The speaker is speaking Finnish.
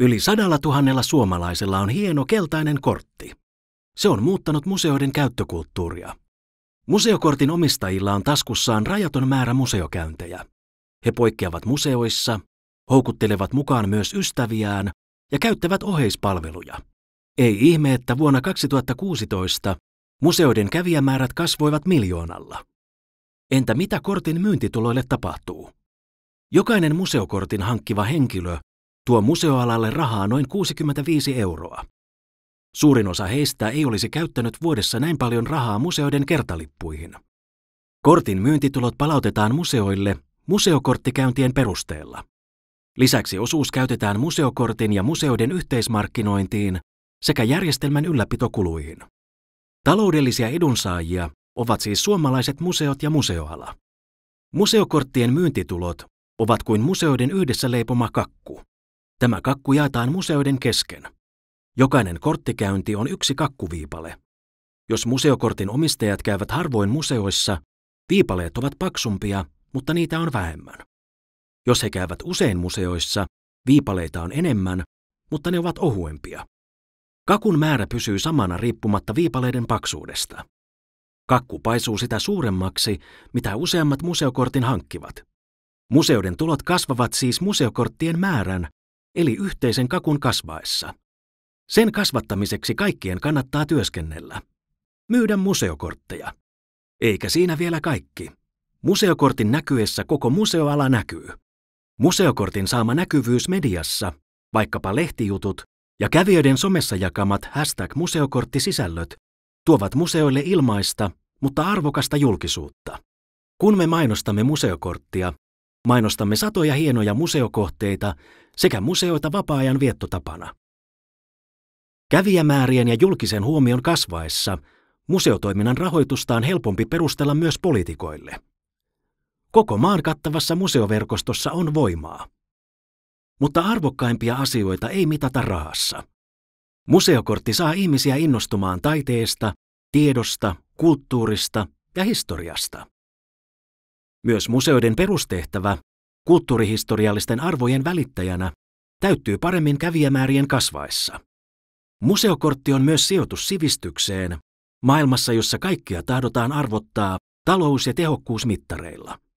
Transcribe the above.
Yli sadalla tuhannella suomalaisella on hieno keltainen kortti. Se on muuttanut museoiden käyttökulttuuria. Museokortin omistajilla on taskussaan rajaton määrä museokäyntejä. He poikkeavat museoissa, houkuttelevat mukaan myös ystäviään ja käyttävät oheispalveluja. Ei ihme, että vuonna 2016 museoiden kävijämäärät kasvoivat miljoonalla. Entä mitä kortin myyntituloille tapahtuu? Jokainen museokortin hankkiva henkilö tuo museoalalle rahaa noin 65 euroa. Suurin osa heistä ei olisi käyttänyt vuodessa näin paljon rahaa museoiden kertalippuihin. Kortin myyntitulot palautetaan museoille museokorttikäyntien perusteella. Lisäksi osuus käytetään museokortin ja museoiden yhteismarkkinointiin sekä järjestelmän ylläpitokuluihin. Taloudellisia edunsaajia ovat siis suomalaiset museot ja museoala. Museokorttien myyntitulot ovat kuin museoiden yhdessä leipoma kakku. Tämä kakku jaetaan museoiden kesken. Jokainen korttikäynti on yksi kakkuviipale. Jos museokortin omistajat käyvät harvoin museoissa, viipaleet ovat paksumpia, mutta niitä on vähemmän. Jos he käyvät usein museoissa, viipaleita on enemmän, mutta ne ovat ohuempia. Kakun määrä pysyy samana riippumatta viipaleiden paksuudesta. Kakku paisuu sitä suuremmaksi, mitä useammat museokortin hankkivat. Museoiden tulot kasvavat siis museokorttien määrän, eli yhteisen kakun kasvaessa. Sen kasvattamiseksi kaikkien kannattaa työskennellä. Myydä museokortteja. Eikä siinä vielä kaikki. Museokortin näkyessä koko museoala näkyy. Museokortin saama näkyvyys mediassa, vaikkapa lehtijutut ja kävijöiden somessa jakamat hashtag museokorttisisällöt tuovat museoille ilmaista, mutta arvokasta julkisuutta. Kun me mainostamme museokorttia, mainostamme satoja hienoja museokohteita sekä museoita vapaa-ajan viettotapana. Kävijämäärien ja julkisen huomion kasvaessa museotoiminnan rahoitusta on helpompi perustella myös poliitikoille. Koko maan kattavassa museoverkostossa on voimaa. Mutta arvokkaimpia asioita ei mitata rahassa. Museokortti saa ihmisiä innostumaan taiteesta, tiedosta, kulttuurista ja historiasta. Myös museoiden perustehtävä kulttuurihistoriallisten arvojen välittäjänä täyttyy paremmin kävijämäärien kasvaessa. Museokortti on myös sijoitus sivistykseen, maailmassa, jossa kaikkia tahdotaan arvottaa talous- ja tehokkuusmittareilla.